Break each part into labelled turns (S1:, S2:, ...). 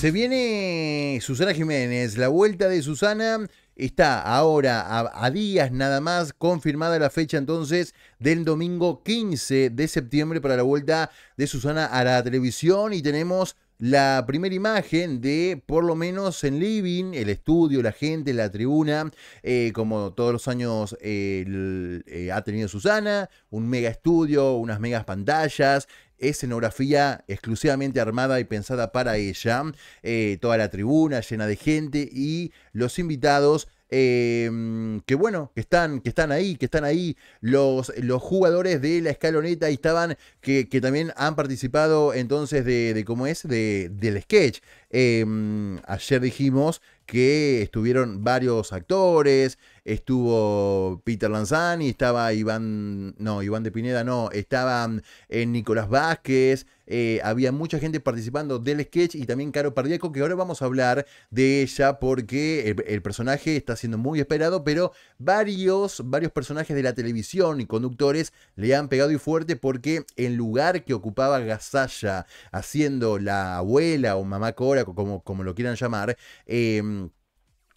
S1: Se viene Susana Jiménez, la vuelta de Susana. Está ahora a, días nada más confirmada la fecha entonces del domingo 15 de septiembre para la vuelta de Susana a la televisión y tenemos la primera imagen de por lo menos en Living, el estudio, la gente, la tribuna, eh, como todos los años eh, eh, ha tenido Susana, un mega estudio, unas megas pantallas, escenografía exclusivamente armada y pensada para ella, eh, toda la tribuna llena de gente y los invitados Em, que bueno, que están, que están ahí, que están ahí los, los jugadores de la escaloneta y estaban, que, que también han participado entonces de, de cómo es, de, del sketch. Em, ayer dijimos que estuvieron varios actores, estuvo Peter Lanzani, estaba Iván, no, Iván de Pineda, no, estaban em, Nicolás Vázquez, eh, había mucha gente participando del sketch y también Caro Pardiaco, que ahora vamos a hablar de ella porque el, personaje está siendo muy esperado, pero varios, varios personajes de la televisión y conductores le han pegado y fuerte porque el lugar que ocupaba Gazaya, haciendo la abuela o mamá Cora, como, como lo quieran llamar, em,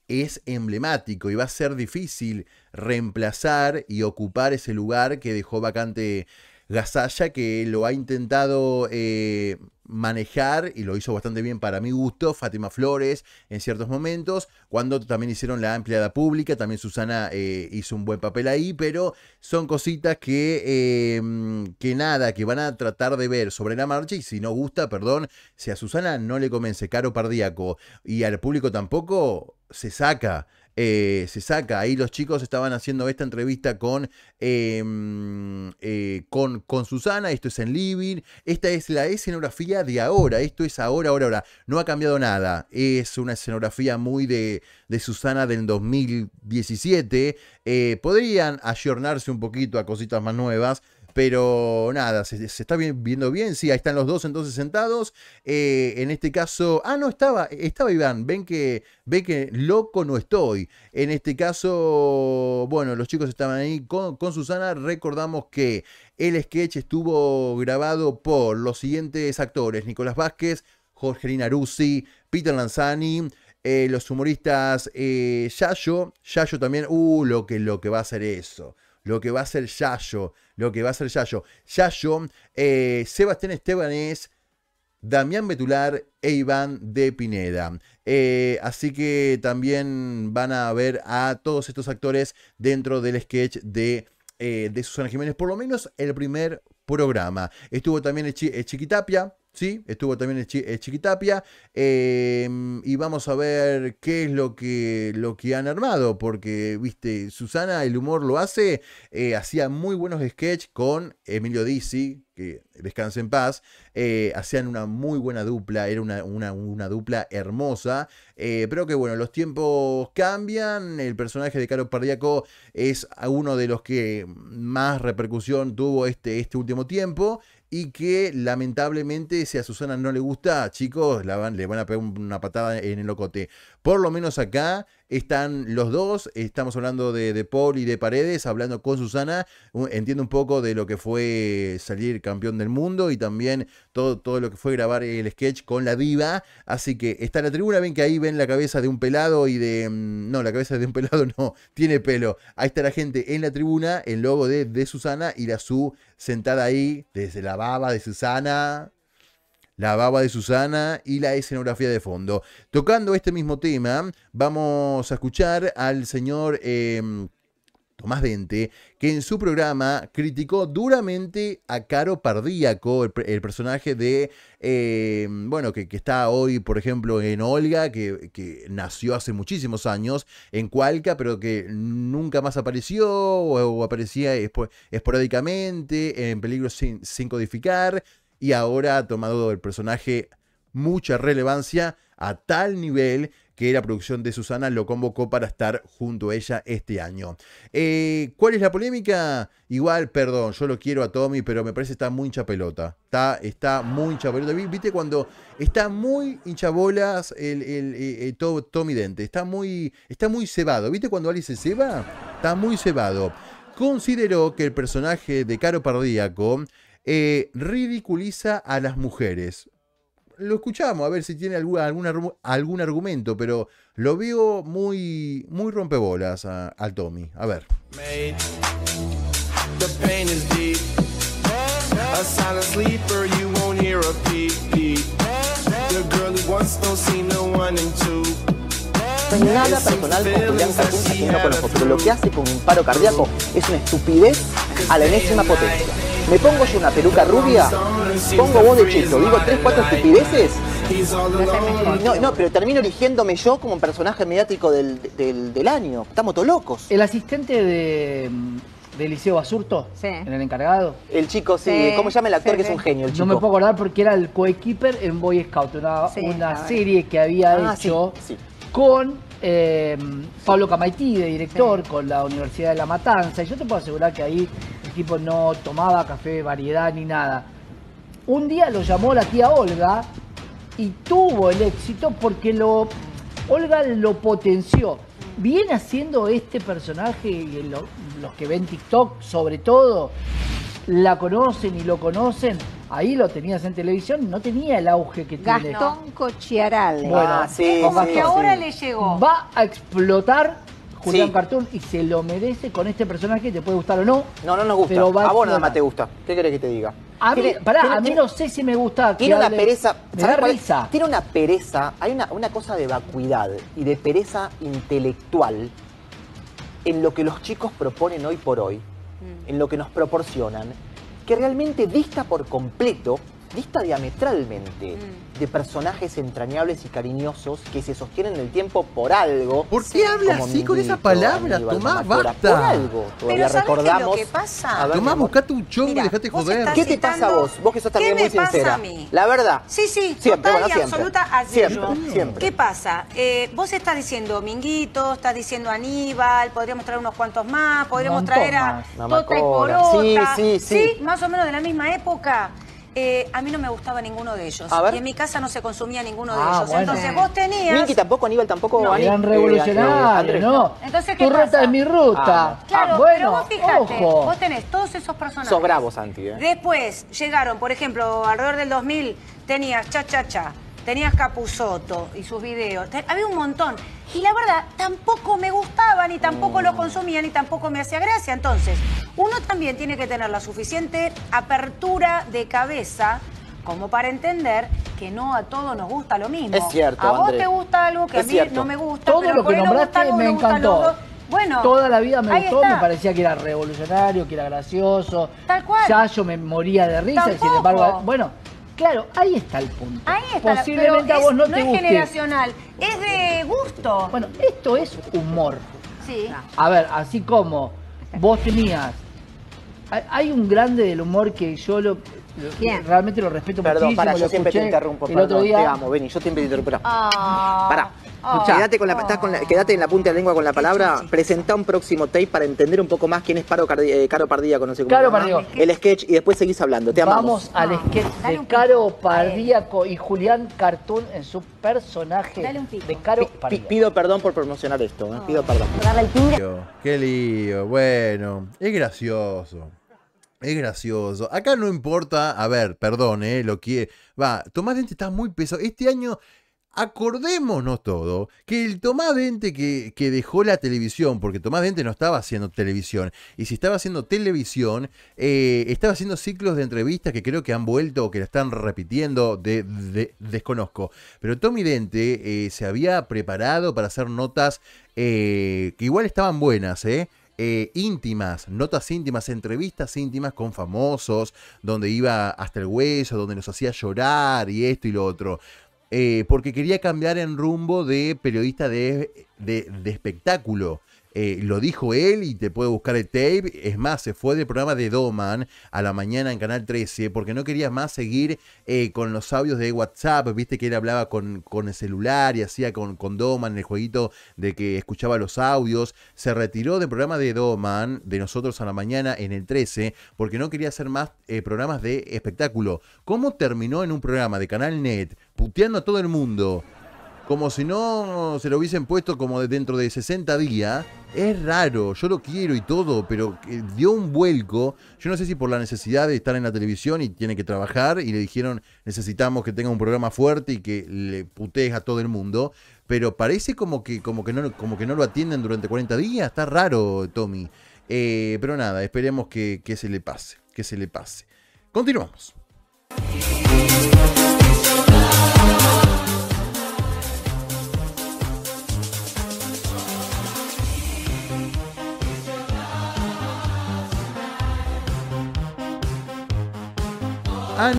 S1: es emblemático y va a ser difícil reemplazar y ocupar ese lugar que dejó vacante Gasalla, que lo ha intentado eh, manejar y lo hizo bastante bien para mi gusto, Fátima Flores en ciertos momentos, cuando también hicieron la ampliada pública, también Susana eh, hizo un buen papel ahí, pero son cositas que, em, que nada, que van a tratar de ver sobre la marcha y si no gusta, perdón, si a Susana no le convence Caro Pardíaco y al público tampoco, se saca. Eh, se saca. Ahí los chicos estaban haciendo esta entrevista con, em, eh, con, con, Susana. Esto es en Living. Esta es la escenografía de ahora. Esto es ahora, ahora, ahora. No ha cambiado nada. Es una escenografía muy de, de Susana del 2017. Eh, podrían ayornarse un poquito a cositas más nuevas. Pero nada, se, está viendo bien. Sí, ahí están los dos entonces sentados. Eh, en este caso, ah, no estaba, estaba Iván. Ven que, que loco no estoy. En este caso, bueno, los chicos estaban ahí con, Susana. Recordamos que el sketch estuvo grabado por los siguientes actores: Nicolás Vázquez, Jorge Russi, Peter Lanzani. Eh, los humoristas eh, Yayo, Yayo también, uh, lo que, lo que va a ser eso lo que va a ser Yayo, lo que va a ser Yayo. Yayo, eh, Sebastián Estebanes, Damián Betular e Iván de Pineda. Eh, así que también van a ver a todos estos actores dentro del sketch de, eh, de Susana Jiménez, por lo menos el primer programa. Estuvo también el Chiquitapia ¿sí? Estuvo también Chiquitapia. Em, y vamos a ver qué es lo que, lo que han armado, porque, viste, Susana, el humor lo hace, eh, hacía muy buenos sketches con Emilio Dizzi, que descanse en paz, eh, hacían una muy buena dupla, era una, dupla hermosa, eh, pero que bueno, los tiempos cambian, el personaje de Caro Pardiaco es uno de los que más repercusión tuvo este, este último tiempo, y que lamentablemente, si a Susana no le gusta, chicos, la van, le van a pegar una patada en el locote. Por lo menos acá están los dos, estamos hablando de, de, Paul y de Paredes, hablando con Susana, entiendo un poco de lo que fue salir campeón del mundo y también todo, todo lo que fue grabar el sketch con la diva. Así que está la tribuna, ven que ahí ven la cabeza de un pelado y de... Mm, no, la cabeza de un pelado no, tiene pelo. Ahí está la gente en la tribuna, el logo de, de Susana y la Su sentada ahí desde la baba de Susana la baba de Susana y la escenografía de fondo. Tocando este mismo tema, vamos a escuchar al señor... Em, Tomás Dente, que en su programa criticó duramente a Caro Pardíaco, el, personaje de, em, bueno, que, está hoy, por ejemplo, en Olga, que, nació hace muchísimos años en Cualca, pero que nunca más apareció o, aparecía esporádicamente en Peligro sin Codificar y ahora ha tomado el personaje mucha relevancia a tal nivel que la producción de Susana lo convocó para estar junto a ella este año. Eh, ¿Cuál es la polémica? Igual, perdón, yo lo quiero a Tommy, pero me parece que está muy hinchapelota. pelota. Está, está muy hinchapelota. ¿Viste cuando está muy hinchabolas el, eh, eh, Tommy Dente? Está muy, está muy cebado. ¿Viste cuando Alice se ceba? Está muy cebado. Consideró que el personaje de Caro Pardíaco eh, ridiculiza a las mujeres. Lo escuchamos, a ver si tiene algún argumento, pero lo veo muy, muy rompebolas a, al Tommy. A ver.
S2: Nada personal con Julián que no conozco, pero lo que hace con un paro cardíaco es una estupidez a la enésima potencia me pongo yo una peluca rubia, pongo voz de digo tres, cuatro estupideces. No, pero termino eligiéndome yo como un personaje mediático del, año.
S3: Estamos todos locos. El asistente de, Liceo Basurto, sí. en el encargado. El chico, sí. ¿Cómo llama el actor que es un genio? El chico. No me puedo acordar porque era el coequiper en Boy Scout, una, serie que había ah, hecho con eh, Pablo Camaití, de director, con la Universidad de La Matanza. Y yo te puedo asegurar que ahí tipo no tomaba café de variedad ni nada. Un día lo llamó la tía Olga y tuvo el éxito porque lo Olga lo potenció. Viene haciendo este personaje, y los que ven TikTok sobre todo, la conocen y lo conocen. Ahí lo tenías en televisión, no tenía el auge que Gastón tiene. Gastón Cochiaral. Ah, sí, ahora le llegó. Va a explotar Julián Cartón y se lo merece con este personaje, te puede gustar o no. No, no nos gusta. a, vos nada más te
S2: gusta. ¿Qué querés que te
S3: diga? A mí, pará, a mí no sé si me gusta. Tiene una pereza.
S2: Tiene una pereza. Hay una, cosa de vacuidad y de pereza intelectual en lo que los chicos proponen hoy por hoy, mm. en lo que nos proporcionan, que realmente dista por completo, dista diametralmente. Mm de personajes entrañables y cariñosos que se sostienen en el tiempo por algo. ¿Por qué hablas así con esa palabra, Tomás? Basta. Por algo. Todavía Pero
S1: recordamos. Qué pasa? Tomás, buscate un chongo y dejate joder. ¿Qué te pasa a vos? Vos que sos también muy sincera. La verdad. Sí, sí, siempre, total y absoluta así siempre, siempre,
S3: ¿Qué pasa? Eh, vos estás diciendo Minguito, estás diciendo Aníbal, podríamos traer unos cuantos más, podríamos traer a Tota y sí, sí, sí. Más o menos de la misma época. Eh, a mí no me gustaba ninguno de ellos. Y en mi casa no se consumía ninguno de ah, ellos. Entonces vos tenías. Minky
S2: tampoco, Aníbal tampoco. No, eran eh, revolucionarios, ¿no?
S3: Entonces, tu ruta es mi ruta. Ah, ah, claro, pero vos fijate, vos tenés todos esos personajes. Sos bravos, Santi. Eh. Después llegaron, por ejemplo, alrededor del 2000, tenías Cha Cha Cha, tenías Capuzoto y sus videos. Había un montón. Y la verdad, tampoco me gustaban y tampoco lo mm. consumían y tampoco me hacía gracia. Entonces, uno también tiene que tener la suficiente apertura de cabeza como para entender que no a todos nos gusta lo mismo. Es cierto. A vos te gusta algo que a mí no me gusta, Todo pero lo que nombraste me encantó. Bueno, toda la vida me gustó, me parecía que era revolucionario, que era gracioso. Tal cual. Ya yo me moría de risa, y sin embargo, bueno, Claro, ahí está el punto. Ahí está Posiblemente a vos no, te no es generacional, es de gusto. Bueno, esto es humor. Sí. A ver, así como vos tenías hay un grande del humor que yo lo, realmente lo respeto perdón, muchísimo. Perdón, para, yo siempre te interrumpo, el otro día... te amo,
S2: vení, yo siempre te interrumpo.
S3: Ah. Pará. quédate,
S2: con la, con quédate en la punta de la lengua con la palabra. Presenta un próximo tape para entender un poco más quién es Caro eh, Pardía, conoce Caro Pardíaco. El sketch y después seguís hablando. Te amamos. Vamos
S3: al ah. sketch de Caro Pardíaco y Julián Cartún en su personaje de Caro Pardíaco.
S2: Pido perdón por promocionar esto. Eh, pido ah. perdón.
S1: Qué lío. Bueno, es gracioso. Es gracioso. Acá no importa. A ver, perdón, ¿eh? Lo que. Va, Tomás Dente está muy pesado. Este año. Acordémonos todo que el Tomás Dente que, dejó la televisión, porque Tomás Dente no estaba haciendo televisión, y si estaba haciendo televisión, eh, estaba haciendo ciclos de entrevistas que creo que han vuelto o que la están repitiendo, de, desconozco. Pero Tommy Dente eh, se había preparado para hacer notas eh, que igual estaban buenas, ¿eh? Eh, íntimas, notas íntimas, entrevistas íntimas con famosos, donde iba hasta el hueso, donde nos hacía llorar y esto y lo otro. Eh, porque quería cambiar en rumbo de periodista de espectáculo. Eh, lo dijo él y te puede buscar el tape. Es más, se fue del programa de Doman a la mañana en Canal 13 porque no quería más seguir eh, con los audios de WhatsApp. Viste que él hablaba con, con el celular y hacía con, con Doman el jueguito de que escuchaba los audios. Se retiró del programa de Doman, de nosotros a la mañana en el 13, porque no quería hacer más eh, programas de espectáculo. ¿Cómo terminó en un programa de Canal Net puteando a todo el mundo? Como si no se lo hubiesen puesto como de dentro de 60 días es raro, yo lo quiero y todo, pero eh, dio un vuelco, yo no sé si por la necesidad de estar en la televisión y tiene que trabajar y le dijeron necesitamos que tenga un programa fuerte y que le putees a todo el mundo, pero parece como que, como que, no, como que no lo atienden durante 40 días, está raro Tommy, eh, pero nada, esperemos que, que se le pase, que se le pase. Continuamos.